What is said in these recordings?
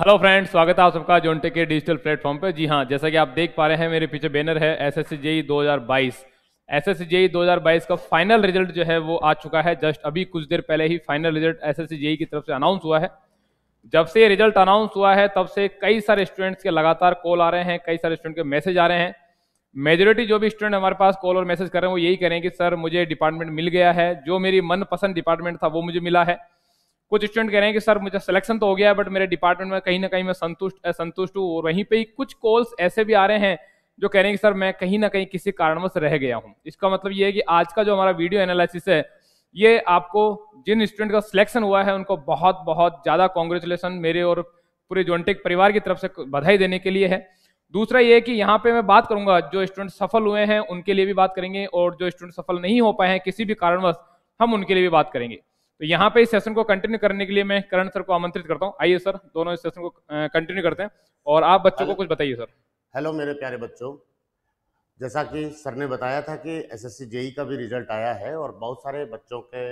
Hello friends स्वागत है आप सबका जोनटे के डिजिटल प्लेटफॉर्म पे जी हाँ जैसा कि आप देख पा रहे हैं मेरे पीछे बैनर है एस एस जेई दो हजार e बाईस का फाइनल रिजल्ट जो है वो आ चुका है जस्ट अभी कुछ देर पहले ही फाइनल रिजल्ट एस एस की तरफ से अनाउंस हुआ है जब से रिजल्ट अनाउंस हुआ है तब से कई सारे स्टूडेंट्स के लगातार कॉल आ रहे हैं कई सारे स्टूडेंट के मैसेज आ रहे हैं मेजोरिटी जो भी स्टूडेंट हमारे पास कॉल और मैसेज कर रहे हैं वो यही कह रहे हैं कि सर मुझे डिपार्टमेंट मिल गया है जो मेरी मनपसंद डिपार्टमेंट था वो मुझे मिला है कुछ स्टूडेंट कह रहे हैं कि सर मुझे सिलेक्शन तो हो गया बट मेरे डिपार्टमेंट में कहीं ना कहीं मैं संतुष्ट संतुष्ट हूँ और वहीं पर ही कुछ कॉल्स ऐसे भी आ रहे हैं जो कह रहे हैं कि सर मैं कहीं ना कहीं किसी कारणवश रह गया हूँ इसका मतलब ये है कि आज का जो हमारा वीडियो एनालिसिस है ये आपको जिन स्टूडेंट का सिलेक्शन हुआ है उनको बहुत बहुत ज़्यादा कॉन्ग्रेचुलेसन मेरे और पूरे जोनटेक परिवार की तरफ से बधाई देने के लिए है दूसरा ये कि यहाँ पे मैं बात करूंगा जो स्टूडेंट सफल हुए हैं उनके लिए भी बात करेंगे और जो स्टूडेंट सफल नहीं हो पाए हैं किसी भी कारणवश हम उनके लिए भी बात करेंगे तो यहाँ पे इस सेशन को कंटिन्यू करने के लिए मैं करण सर को आमंत्रित करता हूँ आइए सर दोनों इस सेशन को कंटिन्यू करते हैं और आप बच्चों को कुछ बताइए सर हेलो मेरे प्यारे बच्चों जैसा कि सर ने बताया था कि एस एस जेई का भी रिजल्ट आया है और बहुत सारे बच्चों के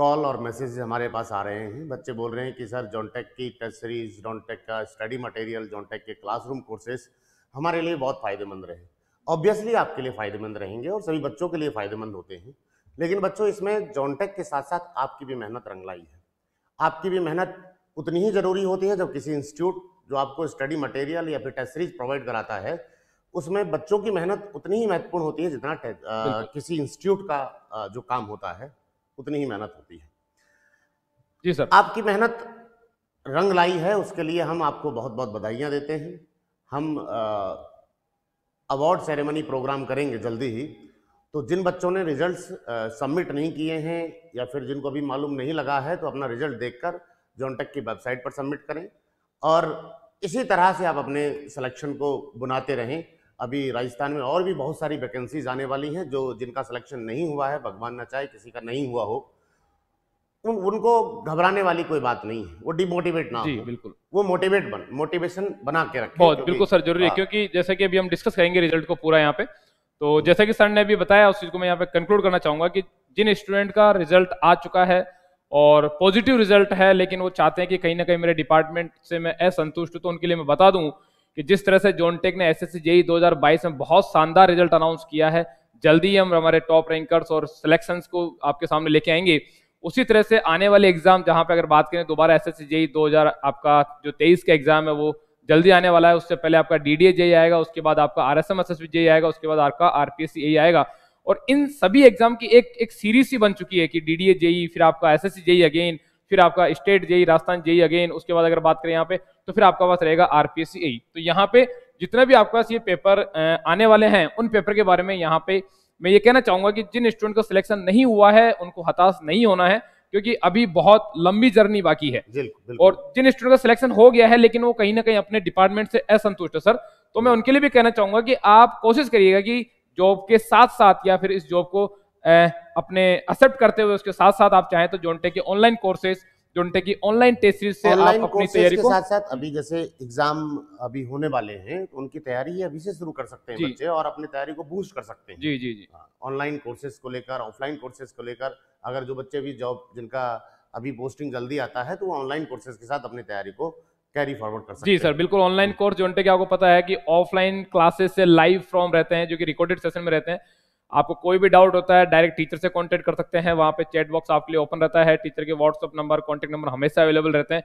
कॉल और मैसेज हमारे पास आ रहे हैं बच्चे बोल रहे हैं कि सर जॉनटेक की टेस्ट सीरीज जॉनटेक का स्टडी मटेरियल जॉनटेक के क्लासरूम कोर्सेज हमारे लिए बहुत फ़ायदेमंद रहे ऑब्वियसली आपके लिए फ़ायदेमंद रहेंगे और सभी बच्चों के लिए फ़ायदेमंद होते हैं लेकिन बच्चों इसमें जॉन्टेक के साथ साथ आपकी भी मेहनत रंग लाई है आपकी भी मेहनत उतनी ही ज़रूरी होती है जब किसी इंस्टीट्यूट जो आपको स्टडी मटेरियल या फिर टेस्ट सीरीज प्रोवाइड कराता है उसमें बच्चों की मेहनत उतनी ही महत्वपूर्ण होती है जितना आ, किसी इंस्टीट्यूट का आ, जो काम होता है उतनी ही मेहनत होती है जी सर आपकी मेहनत रंग लाई है उसके लिए हम आपको बहुत बहुत बधाइयाँ देते हैं हम अवार्ड सेरेमनी प्रोग्राम करेंगे जल्दी ही तो जिन बच्चों ने रिजल्ट्स सबमिट नहीं किए हैं या फिर जिनको अभी मालूम नहीं लगा है तो अपना रिजल्ट देखकर जॉनटेक की वेबसाइट पर सबमिट करें और इसी तरह से आप अपने सिलेक्शन को बुनाते रहें अभी राजस्थान में और भी बहुत सारी वैकेंसीज आने वाली हैं जो जिनका सिलेक्शन नहीं हुआ है भगवान ना चाहे किसी का नहीं हुआ हो उन उनको घबराने वाली कोई बात नहीं है वो डिमोटिवेट ना जी बिल्कुल वो मोटिवेट बन मोटिवेशन बना के रखें बहुत बिल्कुल सर जरूरी है हाँ। क्योंकि जैसे कि अभी हम डिस्कस करेंगे रिजल्ट को पूरा यहाँ पे तो जैसा कि सर ने अभी बताया उस चीज़ को मैं यहाँ पे कंक्लूड करना चाहूंगा कि जिन स्टूडेंट का रिजल्ट आ चुका है और पॉजिटिव रिजल्ट है लेकिन वो चाहते हैं कि कहीं ना कहीं मेरे डिपार्टमेंट से मैं असंतुष्ट हूँ तो उनके लिए मैं बता दूँ कि जिस तरह से जोनटेक ने एस एस सी में बहुत शानदार रिजल्ट अनाउंस किया है जल्दी ही हम हमारे टॉप रैंकर्स और सिलेक्शन को आपके सामने लेके आएंगे उसी तरह से आने वाले एग्जाम जहां पे अगर बात करें दोबारा एस एस सी आपका जो तेईस का एग्जाम है वो जल्दी आने वाला है उससे पहले आपका डी जे आएगा उसके बाद आपका R S M S S B आएगा उसके बाद आपका आर पी e आएगा और इन सभी एग्जाम की एक एक सीरीज ही बन चुकी है कि डी डी जेई फिर आपका एस एस सी अगेन फिर आपका state JE Rajasthan JE again उसके बाद अगर बात करें यहाँ पे तो फिर आपका पास रहेगा आर पी e। तो यहाँ पे जितने भी आपके पास ये पेपर आने वाले हैं उन पेपर के बारे में यहाँ पे मैं ये कहना चाहूंगा कि जिन स्टूडेंट का सिलेक्शन नहीं हुआ है उनको हताश नहीं होना है क्योंकि अभी बहुत लंबी जर्नी बाकी है और जिन स्टूडेंट का सिलेक्शन हो गया है लेकिन वो कहीं ना कहीं अपने डिपार्टमेंट से असंतुष्ट है सर तो मैं उनके लिए भी कहना चाहूंगा कि आप कोशिश करिएगा कि जॉब के साथ साथ या फिर इस जॉब को अपने एक्सेप्ट करते हुए उसके साथ साथ आप चाहें तो जोनटेक के ऑनलाइन कोर्सेज जो की ऑनलाइन टेस्ट सीरीज से आप अपनी तैयारी के साथ साथ अभी जैसे एग्जाम अभी होने वाले हैं तो उनकी तैयारी अभी से शुरू कर सकते हैं बच्चे और अपनी तैयारी को बूस्ट कर सकते हैं जी जी जी ऑनलाइन हाँ, कोर्सेज को लेकर ऑफलाइन कोर्सेज को लेकर अगर जो बच्चे भी जॉब जिनका अभी पोस्टिंग जल्दी आता है तो वो ऑनलाइन कोर्सेज के साथ अपनी तैयारी को कैरी फॉरवर्ड कर सकते जी सर बिल्कुल ऑनलाइन कोर्स जो आपको पता है कि ऑफलाइन क्लासेस से लाइव फॉर्म रहते हैं जो कि रिकॉर्डेड सेशन में रहते हैं आपको कोई भी डाउट होता है डायरेक्ट टीचर से कांटेक्ट कर सकते हैं वहाँ पे चैट बॉक्स आपके लिए ओपन रहता है टीचर के व्हाट्सअप नंबर कॉन्टैक्ट नंबर हमेशा अवेलेबल रहते हैं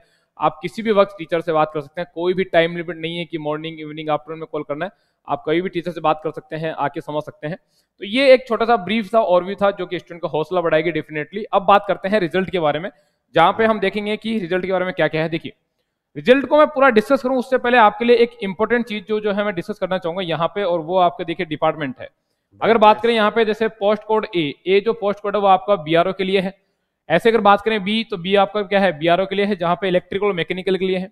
आप किसी भी वक्त टीचर से बात कर सकते हैं कोई भी टाइम लिमिट नहीं है कि मॉर्निंग इवनिंग आफ्टरनून में कॉल करना है आप कभी भी टीचर से बात कर सकते हैं आके समझ सकते हैं तो ये एक छोटा सा ब्रीफ था और भी था जो कि स्टूडेंट का हौसला बढ़ाएगी डेफिनेटली अब बात करते हैं रिजल्ट के बारे में जहाँ पे हम देखेंगे कि रिजल्ट के बारे में क्या क्या है देखिए रिजल्ट को मैं पूरा डिस्कस करूँ उससे पहले आपके लिए एक इंपॉर्टेंट चीज जो जो है मैं डिस्कस करना चाहूंगा यहाँ पे और वो आपके देखिए डिपार्टमेंट है अगर बात करें यहाँ पे जैसे पोस्ट कोड ए ए जो पोस्ट कोड है वो आपका बी के लिए है ऐसे अगर बात करें बी तो बी आपका क्या है बी के लिए है जहां पे इलेक्ट्रिकल और मैकेनिकल के लिए है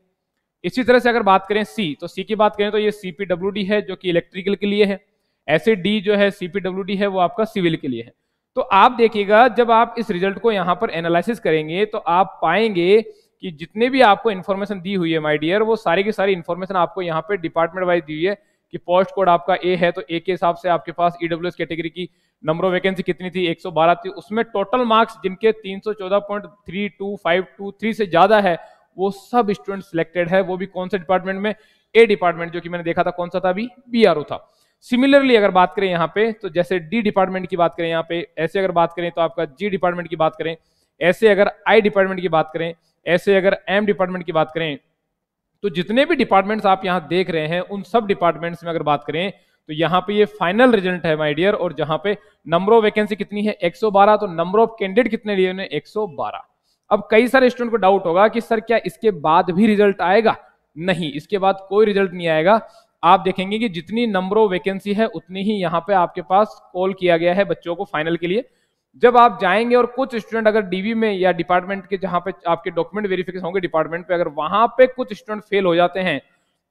इसी तरह से अगर बात करें सी तो सी की बात करें तो ये सीपीडब्ल्यू है जो कि इलेक्ट्रिकल के लिए है ऐसे डी जो है सीपीडब्ल्यू है वो आपका सिविल के लिए है तो आप देखिएगा जब आप इस रिजल्ट को यहाँ पर एनालिसिस करेंगे तो आप पाएंगे कि जितने भी आपको इन्फॉर्मेशन दी हुई है माय डियर वो सारी की सारी इन्फॉर्मेशन आपको यहाँ पे डिपार्टमेंट वाइज दी हुई है कि पोस्ट कोड आपका ए है तो ए के हिसाब से आपके पास ईडब्ल्यू e कैटेगरी की नंबर ऑफ वैकेंसी कितनी थी 112 थी उसमें टोटल मार्क्स जिनके 314.32523 से ज्यादा है वो सब स्टूडेंट सिलेक्टेड है वो भी कौन से डिपार्टमेंट में ए डिपार्टमेंट जो कि मैंने देखा था कौन सा था अभी बी था सिमिलरली अगर बात करें यहाँ पे तो जैसे डी डिपार्टमेंट की बात करें यहाँ पे ऐसे अगर बात करें तो आपका जी डिपार्टमेंट की बात करें ऐसे अगर आई डिपार्टमेंट की बात करें ऐसे अगर एम डिपार्टमेंट की बात करें तो जितने भी डिपार्टमेंट्स आप यहां देख रहे हैं उन सब डिपार्टमेंट्स में अगर बात करें तो यहां पे ये फाइनल रिजल्ट है माय डियर और जहां पे नंबर ऑफ वैकेंसी कितनी है 112 तो नंबर ऑफ कैंडिडेट कितने लिए हैं 112 अब कई सारे स्टूडेंट को डाउट होगा कि सर क्या इसके बाद भी रिजल्ट आएगा नहीं इसके बाद कोई रिजल्ट नहीं आएगा आप देखेंगे कि जितनी नंबर ऑफ वैकेंसी है उतनी ही यहां पे आपके पास कॉल किया गया है बच्चों को फाइनल के लिए जब आप जाएंगे और कुछ स्टूडेंट अगर डीवी में या डिपार्टमेंट के जहां पे आपके डॉक्यूमेंट वेरिफिकेशन होंगे डिपार्टमेंट पे अगर वहां पे कुछ स्टूडेंट फेल हो जाते हैं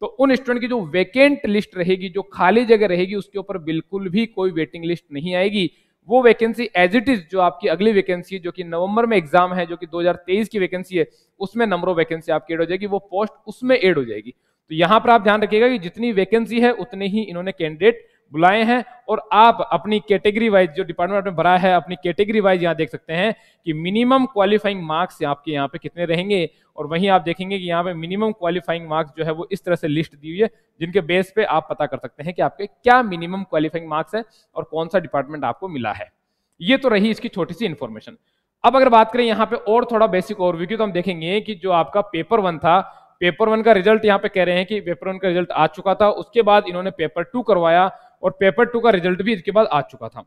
तो उन स्टूडेंट की जो वेकेंट लिस्ट रहेगी जो खाली जगह रहेगी उसके ऊपर बिल्कुल भी कोई वेटिंग लिस्ट नहीं आएगी वो वैकेंसी एज इट इज जो आपकी अगली वैकेंसी जो कि नवंबर में एग्जाम है जो कि 2023 की वैकेंसी है उसमें नंबर ऑफ वैकेंसी आपकी एड हो जाएगी वो पोस्ट उसमें एड हो जाएगी तो यहां पर आप ध्यान रखिएगा कि जितनी वैकेंसी है उतने ही इन्होंने कैंडिडेट बुलाए हैं और आप अपनी कैटेगरी वाइज जो डिपार्टमेंट में भरा है अपनी कैटेगरी वाइज यहाँ देख सकते हैं कि मिनिमम क्वालिफाइंग मार्क्स आपके यहाँ पे कितने रहेंगे और वहीं आप देखेंगे कि यहाँ पे मिनिमम क्वालिफाइंग मार्क्स जो है वो इस तरह से लिस्ट दी हुई है जिनके बेस पे आप पता कर सकते हैं कि आपके क्या मिनिमम क्वालिफाइंग मार्क्स है और कौन सा डिपार्टमेंट आपको मिला है ये तो रही इसकी छोटी सी इन्फॉर्मेशन अब अगर बात करें यहाँ पे और थोड़ा बेसिक व्यू की तो हम देखेंगे कि जो आपका पेपर वन था पेपर वन का रिजल्ट यहाँ पे कह रहे हैं कि पेपर वन का रिजल्ट आ चुका था उसके बाद इन्होंने पेपर टू करवाया और पेपर टू का रिजल्ट भी इसके बाद आ चुका था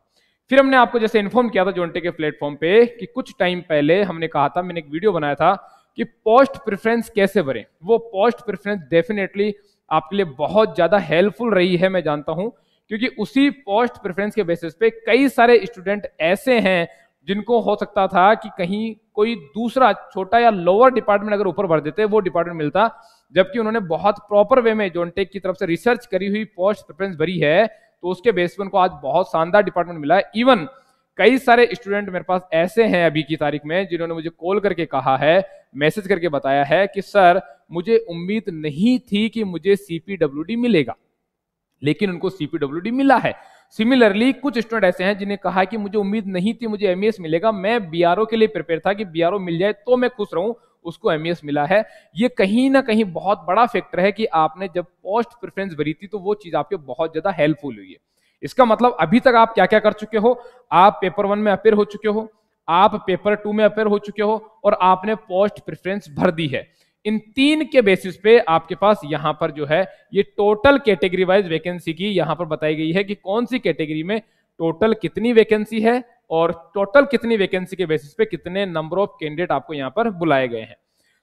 फिर हमने आपको जैसे इन्फॉर्म किया था जोनटे के प्लेटफॉर्म पे कि कुछ टाइम पहले हमने कहा था मैंने एक वीडियो बनाया था कि पोस्ट प्रेफरेंस कैसे भरें वो पोस्ट प्रेफरेंस डेफिनेटली आपके लिए बहुत ज़्यादा हेल्पफुल रही है मैं जानता हूं क्योंकि उसी पोस्ट प्रेफरेंस के बेसिस पे कई सारे स्टूडेंट ऐसे हैं जिनको हो सकता था कि कहीं कोई दूसरा छोटा या लोअर डिपार्टमेंट अगर ऊपर भर देते वो डिपार्टमेंट मिलता जबकि उन्होंने बहुत प्रॉपर वे में जोनटेक की तरफ से रिसर्च करी हुई पोस्ट प्रेफरेंस भरी है तो उसके बेस पर उनको आज बहुत शानदार डिपार्टमेंट मिला है इवन कई सारे स्टूडेंट मेरे पास ऐसे हैं अभी की तारीख में जिन्होंने मुझे कॉल करके कहा है मैसेज करके बताया है कि सर मुझे उम्मीद नहीं थी कि मुझे सीपीडब्ल्यू मिलेगा लेकिन उनको सीपीडब्ल्यू मिला है सिमिलरली कुछ स्टूडेंट ऐसे हैं जिन्हें कहा कि मुझे उम्मीद नहीं थी मुझे एमएस e मिलेगा मैं बीआरओ के लिए प्रिपेयर था कि बीआरओ मिल जाए तो मैं खुश रहूं उसको एम मिला है ये कहीं ना कहीं बहुत बड़ा फैक्टर है कि आपने जब पोस्ट प्रेफरेंस भरी थी तो वो चीज आपके बहुत ज्यादा हेल्पफुल हुई है इसका मतलब अभी तक आप क्या क्या कर चुके हो आप पेपर वन में अपेयर हो चुके हो आप पेपर टू में अपेयर हो चुके हो और आपने पोस्ट प्रेफरेंस भर दी है इन तीन के बेसिस पे आपके पास यहां पर जो है ये टोटल कैटेगरी वाइज वैकेंसी की यहां पर बताई गई है कि कौन सी कैटेगरी में टोटल कितनी वैकेंसी है और टोटल कितनी वैकेंसी के बेसिस पे कितने नंबर ऑफ कैंडिडेट आपको यहाँ पर बुलाए गए हैं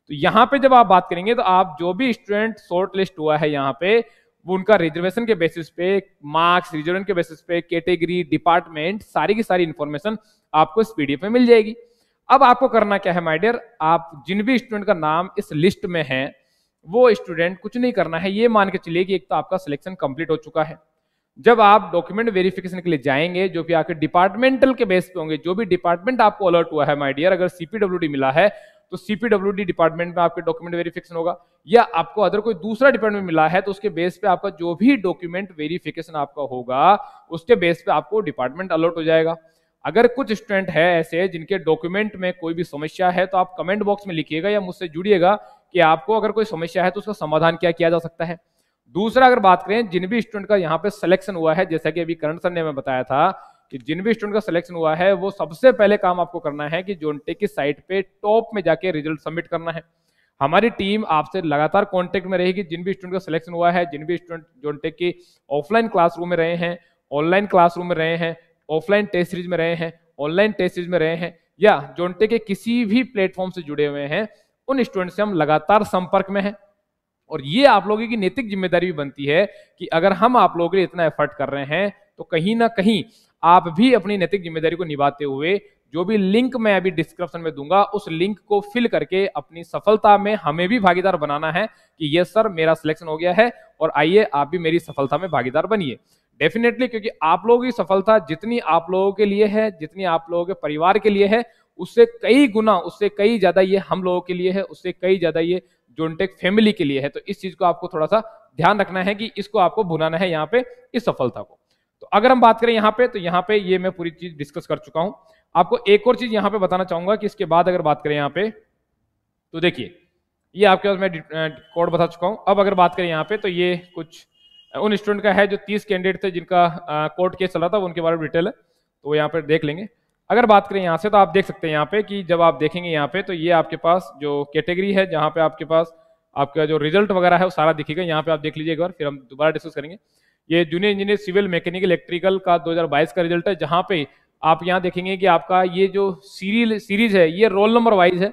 तो यहाँ पे जब आप बात करेंगे तो आप जो भी स्टूडेंट शॉर्ट लिस्ट हुआ है यहाँ पे वो उनका रिजर्वेशन के बेसिस पे मार्क्स रिजर्वेशन के बेसिस पे कैटेगरी डिपार्टमेंट सारी की सारी इंफॉर्मेशन आपको इस पीडीएफ में मिल जाएगी अब आपको करना क्या है माय डियर आप जिन भी स्टूडेंट का नाम इस लिस्ट में है वो स्टूडेंट कुछ नहीं करना है ये मान के चलिए कि एक तो आपका सिलेक्शन कंप्लीट हो चुका है जब आप डॉक्यूमेंट वेरिफिकेशन के लिए जाएंगे जो कि आपके डिपार्टमेंटल के बेस पे होंगे जो भी डिपार्टमेंट आपको अलर्ट हुआ है माय डियर अगर सीपीडब्ल्यू मिला है तो सीपीडब्ल्यू डिपार्टमेंट में आपके डॉक्यूमेंट वेरिफिकेशन होगा या आपको अदर कोई दूसरा डिपार्टमेंट मिला है तो उसके बेस पे आपका जो भी डॉक्यूमेंट वेरिफिकेशन आपका होगा उसके बेस पे आपको डिपार्टमेंट अलर्ट हो जाएगा अगर कुछ स्टूडेंट है ऐसे जिनके डॉक्यूमेंट में कोई भी समस्या है तो आप कमेंट बॉक्स में लिखिएगा या मुझसे जुड़िएगा कि आपको अगर कोई समस्या है तो उसका समाधान क्या किया जा सकता है दूसरा अगर बात करें जिन भी स्टूडेंट का यहाँ पे सिलेक्शन हुआ है जैसा कि अभी करण सर ने हमें बताया था कि जिन भी स्टूडेंट का सिलेक्शन हुआ है वो सबसे पहले काम आपको करना है कि जोनटे की साइट पे टॉप में जाके रिजल्ट सबमिट करना है हमारी टीम आपसे लगातार कांटेक्ट में रहेगी जिन भी स्टूडेंट का सिलेक्शन हुआ है जिन भी स्टूडेंट जोनटे की ऑफलाइन क्लासरूम में रहे हैं ऑनलाइन क्लासरूम में रहे हैं ऑफलाइन टेस्ट सीरीज में रहे हैं ऑनलाइन टेस्ट सीरीज में रहे हैं या जोनटे के किसी भी प्लेटफॉर्म से जुड़े हुए हैं उन स्टूडेंट से हम लगातार संपर्क में हैं और ये आप लोगों की नैतिक जिम्मेदारी भी बनती है कि अगर हम आप लोगों के लिए इतना एफर्ट कर रहे हैं तो कहीं ना कहीं आप भी अपनी नैतिक जिम्मेदारी को निभाते हुए जो भी लिंक मैं अभी डिस्क्रिप्शन में दूंगा उस लिंक को फिल करके अपनी सफलता में हमें भी भागीदार बनाना है कि ये सर मेरा सिलेक्शन हो गया है और आइए आप भी मेरी सफलता में भागीदार बनिए डेफिनेटली क्योंकि आप लोगों की सफलता जितनी आप लोगों के लिए है जितनी आप लोगों के परिवार के लिए है उससे कई गुना उससे कई ज्यादा ये हम लोगों के लिए है उससे कई ज्यादा ये जोनटेक फैमिली के लिए है तो इस चीज को आपको थोड़ा सा ध्यान रखना है कि इसको आपको भुनाना है यहाँ पे इस सफलता को तो अगर हम बात करें यहाँ पे तो यहाँ पे ये मैं पूरी चीज डिस्कस कर चुका हूं आपको एक और चीज यहाँ पे बताना चाहूंगा कि इसके बाद अगर बात करें यहाँ पे तो देखिए ये आपके पास मैं कोड बता चुका हूं अब अगर बात करें यहाँ पे तो ये कुछ उन स्टूडेंट का है जो तीस कैंडिडेट थे जिनका कोर्ट केस चला था उनके बारे में डिटेल है तो वो यहाँ पर देख लेंगे अगर बात करें यहाँ से तो आप देख सकते हैं यहाँ पे कि जब आप देखेंगे यहाँ पे तो ये आपके पास जो कैटेगरी है जहाँ पे आपके पास आपका जो रिजल्ट वगैरह है वो सारा दिखेगा यहाँ पे आप देख लीजिए एक बार फिर हम दोबारा डिस्कस करेंगे ये junior engineer civil mechanical electrical का 2022 का रिजल्ट है जहाँ पे आप यहाँ देखेंगे कि आपका ये जो सीरील सीरीज है ये रोल नंबर वाइज है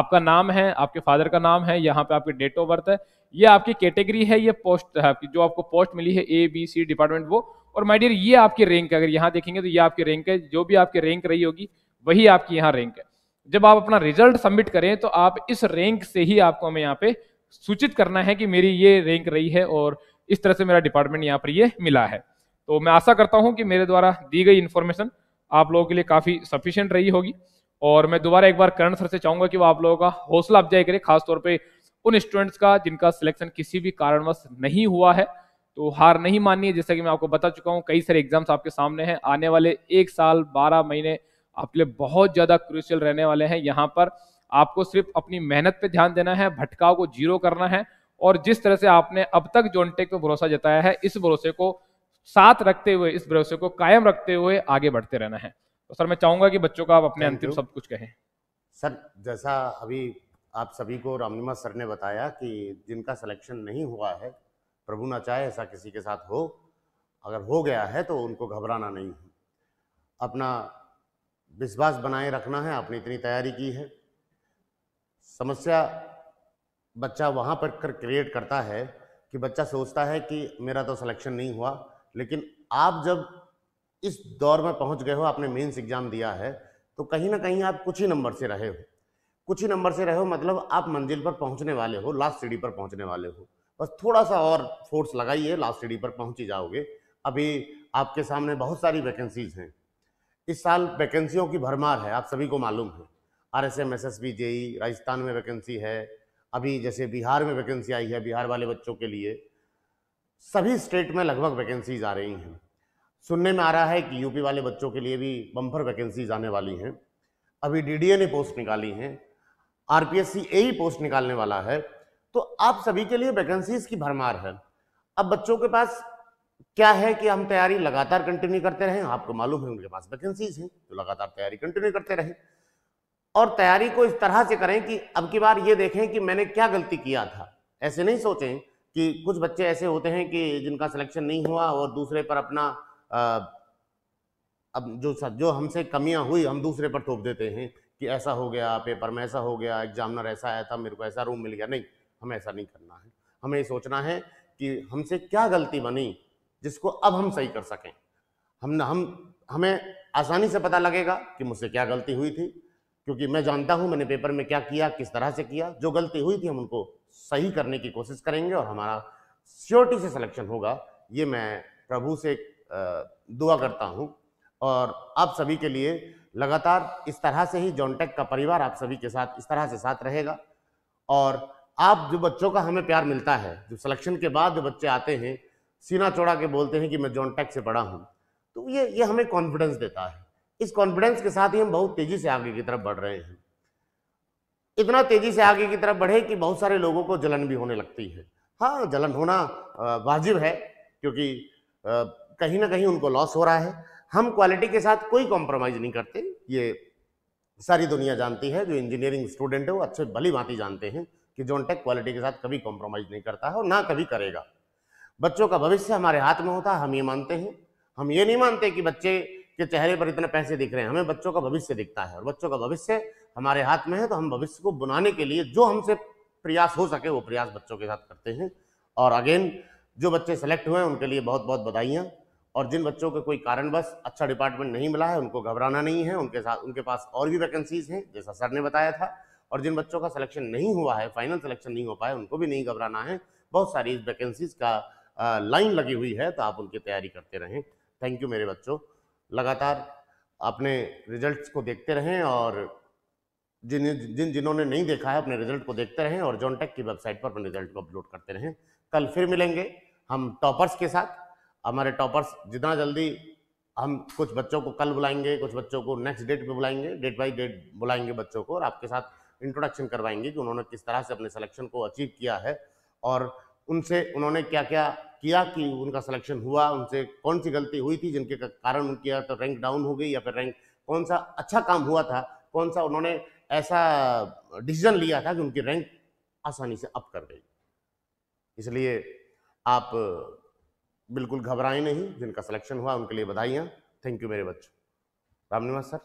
आपका नाम है आपके फादर का नाम है यहाँ पे आपकी डेट ऑफ बर्थ है ये आपकी कैटेगरी है ये पोस्ट आपकी जो आपको पोस्ट मिली है ए बी सी डिपार्टमेंट वो और माय डियर ये आपकी रैंक अगर यहाँ देखेंगे तो ये आपकी रैंक है जो भी आपकी रैंक रही होगी वही आपकी यहाँ रैंक है जब आप अपना रिजल्ट सबमिट करें तो आप इस रैंक से ही आपको हमें यहाँ पे सूचित करना है कि मेरी ये रैंक रही है और इस तरह से मेरा डिपार्टमेंट यहाँ पर ये मिला है तो मैं आशा करता हूँ कि मेरे द्वारा दी गई इन्फॉर्मेशन आप लोगों के लिए काफ़ी सफिशियंट रही होगी और मैं दोबारा एक बार करण सर से चाहूँगा कि वो आप लोगों का हौसला अफजाई करे खासतौर पर उन स्टूडेंट्स का जिनका सिलेक्शन किसी भी कारणवश नहीं हुआ है तो हार नहीं माननी है जैसा कि मैं आपको बता चुका हूँ कई सारे एग्जाम्स आपके सामने हैं आने वाले एक साल बारह महीने आपके लिए बहुत ज़्यादा क्रूशियल रहने वाले हैं यहाँ पर आपको सिर्फ अपनी मेहनत पे ध्यान देना है भटकाव को जीरो करना है और जिस तरह से आपने अब तक जोनटेक e पे भरोसा जताया है इस भरोसे को साथ रखते हुए इस भरोसे को कायम रखते हुए आगे बढ़ते रहना है तो सर मैं चाहूंगा कि बच्चों का आप अपने अंतिम सब कुछ कहें सर जैसा अभी आप सभी को रामनिमा सर ने बताया कि जिनका सिलेक्शन नहीं हुआ है प्रभु ना चाहे ऐसा किसी के साथ हो अगर हो गया है तो उनको घबराना नहीं है अपना विश्वास बनाए रखना है आपने इतनी तैयारी की है समस्या बच्चा वहाँ पर कर क्रिएट करता है कि बच्चा सोचता है कि मेरा तो सिलेक्शन नहीं हुआ लेकिन आप जब इस दौर में पहुँच गए हो आपने मेन्स एग्ज़ाम दिया है तो कहीं ना कहीं आप कुछ ही नंबर से रहे हो कुछ ही नंबर से रहो मतलब आप मंजिल पर पहुंचने वाले हो लास्ट सीढ़ी पर पहुंचने वाले हो बस थोड़ा सा और फोर्स लगाइए लास्ट सीढ़ी पर पहुंच ही जाओगे अभी आपके सामने बहुत सारी वैकेंसीज हैं इस साल वैकेंसियों की भरमार है आप सभी को मालूम है R S M S S B JE Rajasthan में वैकेंसी है अभी जैसे बिहार में वैकेंसी आई है बिहार वाले बच्चों के लिए सभी स्टेट में लगभग वैकेंसीज आ रही हैं सुनने में आ रहा है कि यूपी वाले बच्चों के लिए भी बम्फर वैकेंसीज आने वाली हैं अभी डीडीए ने पोस्ट निकाली हैं आरपीएससी ए पोस्ट निकालने वाला है तो आप सभी के लिए वैकेंसीज की भरमार है अब बच्चों के पास क्या है कि हम तैयारी लगातार कंटिन्यू करते रहें आपको मालूम है उनके पास वैकेंसीज हैं तो लगातार तैयारी कंटिन्यू करते रहें और तैयारी को इस तरह से करें कि अब की बार ये देखें कि मैंने क्या गलती किया था ऐसे नहीं सोचें कि कुछ बच्चे ऐसे होते हैं कि जिनका सिलेक्शन नहीं हुआ और दूसरे पर अपना आ, अब जो जो हमसे कमियां हुई हम दूसरे पर थोप देते हैं कि ऐसा हो गया पेपर में ऐसा हो गया एग्जामिनर ऐसा आया था मेरे को ऐसा रूम मिल गया नहीं हमें ऐसा नहीं करना है हमें ये सोचना है कि हमसे क्या गलती बनी जिसको अब हम सही कर सकें हम न हम हमें आसानी से पता लगेगा कि मुझसे क्या गलती हुई थी क्योंकि मैं जानता हूं मैंने पेपर में क्या किया किस तरह से किया जो गलती हुई थी हम उनको सही करने की कोशिश करेंगे और हमारा श्योरिटी से सिलेक्शन होगा ये मैं प्रभु से दुआ करता हूं और आप सभी के लिए लगातार इस तरह से ही जॉनटेक का परिवार आप सभी के साथ इस तरह से साथ रहेगा और आप जो बच्चों का हमें प्यार मिलता है जो सिलेक्शन के बाद जो बच्चे आते हैं सीना चौड़ा के बोलते हैं कि मैं जॉनटेक से पढ़ा हूँ तो ये ये हमें कॉन्फिडेंस देता है इस कॉन्फिडेंस के साथ ही हम बहुत तेज़ी से आगे की तरफ बढ़ रहे हैं इतना तेज़ी से आगे की तरफ बढ़े कि बहुत सारे लोगों को जलन भी होने लगती है हाँ जलन होना वाजिब है क्योंकि कहीं ना कहीं उनको लॉस हो रहा है हम क्वालिटी के साथ कोई कॉम्प्रोमाइज़ नहीं करते ये सारी दुनिया जानती है जो इंजीनियरिंग स्टूडेंट है वो अच्छे भली भांति जानते हैं कि जोन टेक क्वालिटी के साथ कभी कॉम्प्रोमाइज़ नहीं करता है और ना कभी करेगा बच्चों का भविष्य हमारे हाथ में होता है हम ये मानते हैं हम ये नहीं मानते कि बच्चे के चेहरे पर इतने पैसे दिख रहे हैं हमें बच्चों का भविष्य दिखता है और बच्चों का भविष्य हमारे हाथ में है तो हम भविष्य को बनाने के लिए जो हमसे प्रयास हो सके वो प्रयास बच्चों के साथ करते हैं और अगेन जो बच्चे सेलेक्ट हुए हैं उनके लिए बहुत बहुत बधाइयाँ और जिन बच्चों के कोई कारणवश अच्छा डिपार्टमेंट नहीं मिला है उनको घबराना नहीं है उनके साथ उनके पास और भी वैकेंसीज हैं जैसा सर ने बताया था और जिन बच्चों का सिलेक्शन नहीं हुआ है फाइनल सिलेक्शन नहीं हो पाया उनको भी नहीं घबराना है बहुत सारी वैकेंसीज का लाइन लगी हुई है तो आप उनकी तैयारी करते रहें थैंक यू मेरे बच्चों लगातार अपने रिजल्ट्स को देखते रहें और जिन जिन जिन्होंने नहीं देखा है अपने रिजल्ट को देखते रहें और जॉनटेक की वेबसाइट पर अपने रिजल्ट को अपलोड करते रहें कल फिर मिलेंगे हम टॉपर्स के साथ हमारे टॉपर्स जितना जल्दी हम कुछ बच्चों को कल बुलाएंगे कुछ बच्चों को नेक्स्ट डेट पे बुलाएंगे डेट बाई डेट बुलाएंगे बच्चों को और आपके साथ इंट्रोडक्शन करवाएंगे कि उन्होंने किस तरह से अपने सिलेक्शन को अचीव किया है और उनसे उन्होंने क्या क्या किया कि उनका सिलेक्शन हुआ उनसे कौन सी गलती हुई थी जिनके कारण उनकी या तो रैंक डाउन हो गई या फिर रैंक कौन सा अच्छा काम हुआ था कौन सा उन्होंने ऐसा डिसीजन लिया था कि उनकी रैंक आसानी से अप कर गई इसलिए आप बिल्कुल घबराएं नहीं जिनका सिलेक्शन हुआ उनके लिए बधाइयाँ थैंक यू मेरे बच्चों राम निवास सर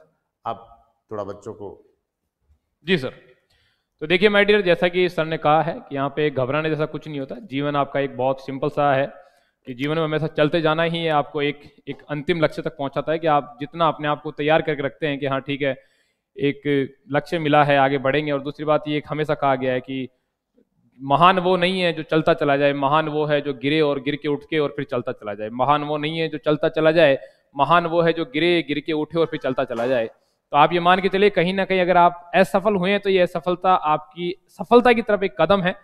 आप थोड़ा बच्चों को जी सर तो देखिए माय डियर जैसा कि सर ने कहा है कि यहाँ पे घबराने जैसा कुछ नहीं होता जीवन आपका एक बहुत सिंपल सा है कि जीवन में हमेशा चलते जाना ही है आपको एक एक अंतिम लक्ष्य तक पहुँचाता है कि आप जितना अपने आप को तैयार करके रखते हैं कि हाँ ठीक है एक लक्ष्य मिला है आगे बढ़ेंगे और दूसरी बात ये हमेशा कहा गया है कि महान वो नहीं है जो चलता चला जाए महान वो है जो गिरे और गिर के उठ के और फिर चलता चला जाए महान वो नहीं है जो चलता चला जाए महान वो है जो गिरे गिर के उठे और फिर चलता चला जाए तो आप ये मान के चलिए कहीं ना कहीं अगर आप असफल हुए हैं तो ये असफलता आपकी सफलता की तरफ एक कदम है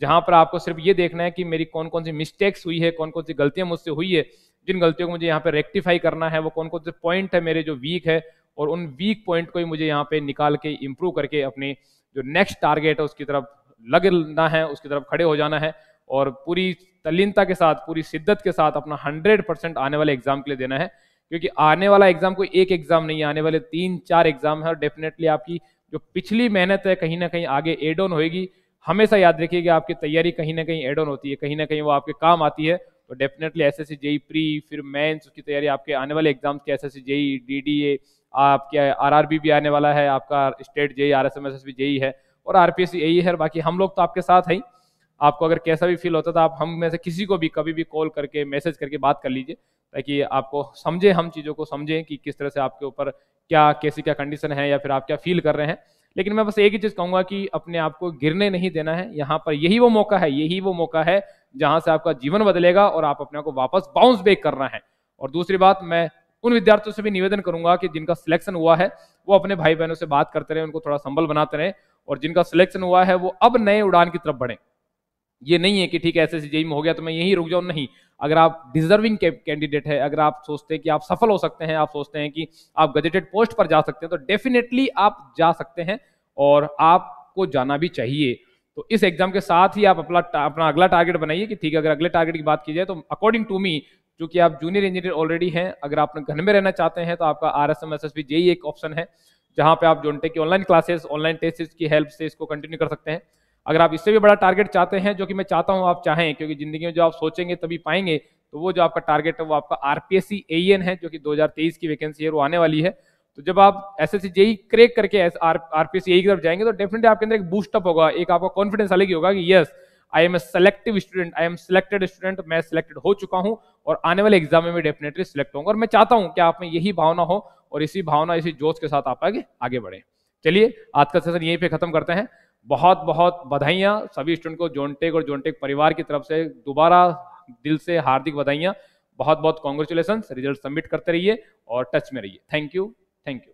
जहां पर आपको सिर्फ ये देखना है कि मेरी कौन कौन सी मिस्टेक्स हुई है कौन कौन सी गलतियां मुझसे हुई है जिन गलतियों को मुझे यहाँ पे रेक्टिफाई करना है वो कौन कौन से पॉइंट है मेरे जो वीक है और उन वीक पॉइंट को ही मुझे यहाँ पे निकाल के इम्प्रूव करके अपने जो नेक्स्ट टारगेट है उसकी तरफ लगना है उसकी तरफ खड़े हो जाना है और पूरी तल्लीनता के साथ पूरी शिद्दत के साथ अपना हंड्रेड परसेंट आने वाले एग्जाम के लिए देना है क्योंकि आने वाला एग्जाम कोई एक एग्जाम नहीं है आने वाले तीन चार एग्जाम है और डेफिनेटली आपकी जो पिछली मेहनत है कहीं ना कहीं आगे एड ऑन होगी हमेशा याद रखिए कि आपकी तैयारी कहीं ना कहीं एड ऑन होती है कहीं ना कहीं वो आपके काम आती है तो डेफिनेटली एस एस प्री फिर मेन्स उसकी तैयारी आपके आने वाले एग्जाम के S S C JE D D A e, आपके आर आर बी भी आने वाला है आपका state JE R S M S S भी जेई e है और आरपीएससी यही है बाकी हम लोग तो आपके साथ हैं आपको अगर कैसा भी फील होता तो आप हम में से किसी को भी कभी भी कॉल करके मैसेज करके बात कर लीजिए ताकि आपको समझे हम चीज़ों को समझें कि किस तरह से आपके ऊपर क्या कैसी क्या कंडीशन है या फिर आप क्या फील कर रहे हैं लेकिन मैं बस एक ही चीज़ कहूँगा कि अपने आप को गिरने नहीं देना है यहाँ पर यही वो मौका है यही वो मौका है जहाँ से आपका जीवन बदलेगा और आप अपने आप को वापस बाउंस बैक करना है और दूसरी बात मैं उन विद्यार्थियों से भी निवेदन करूंगा कि जिनका सिलेक्शन हुआ है वो अपने भाई बहनों से बात करते रहे उनको थोड़ा संबल बनाते रहे और जिनका सिलेक्शन हुआ है वो अब नए उड़ान की तरफ बढ़े ये नहीं है कि ठीक है ऐसे जेई में हो गया तो मैं यहीं रुक जाऊं नहीं अगर आप डिजर्विंग कैंडिडेट है अगर आप सोचते हैं कि आप सफल हो सकते हैं आप सोचते हैं कि आप गजेटेड पोस्ट पर जा सकते हैं तो डेफिनेटली आप जा सकते हैं और आपको जाना भी चाहिए तो इस एग्जाम के साथ ही आप अपना अपना अगला टारगेट बनाइए कि ठीक है अगर अगले टारगेट की बात की जाए तो अकॉर्डिंग टू मी चूंकि आप जूनियर इंजीनियर ऑलरेडी हैं अगर आप घर में रहना चाहते हैं तो आपका R S M S S भी जेई एक ऑप्शन है जहां पे आप जोनटेक की ऑनलाइन क्लासेस ऑनलाइन टेस्ट की हेल्प से इसको कंटिन्यू कर सकते हैं अगर आप इससे भी बड़ा टारगेट चाहते हैं जो कि मैं चाहता हूं आप चाहें क्योंकि जिंदगी में जो आप सोचेंगे तभी पाएंगे तो वो जो आपका टारगेट है वो आपका आरपीएससी एन e है जो कि 2023 की वैकेंसी है वो आने वाली है तो जब आप एस एस जेई क्रेक करके आरपीएससी एई e की तरफ जाएंगे तो डेफिनेटली आपके अंदर एक बूस्टअप होगा एक आपका कॉन्फिडेंस अलग ही होगा कि yes I am a selective student I am selected student मैं सिलेक्टेड हो चुका हूं और आने वाले एग्जाम में भी डेफिनेटली सिलेक्ट होंगे और मैं चाहता हूं कि आप में यही भावना हो और इसी भावना इसी जोश के साथ आप आगे आगे बढ़े चलिए आज का सेशन यहीं पे खत्म करते हैं बहुत बहुत बधाइयाँ सभी स्टूडेंट को जोनटेक और जोनटेक परिवार की तरफ से दोबारा दिल से हार्दिक बधाइयाँ बहुत बहुत कॉन्ग्रेचुलेसन रिजल्ट सबमिट करते रहिए और टच में रहिए थैंक यू थैंक यू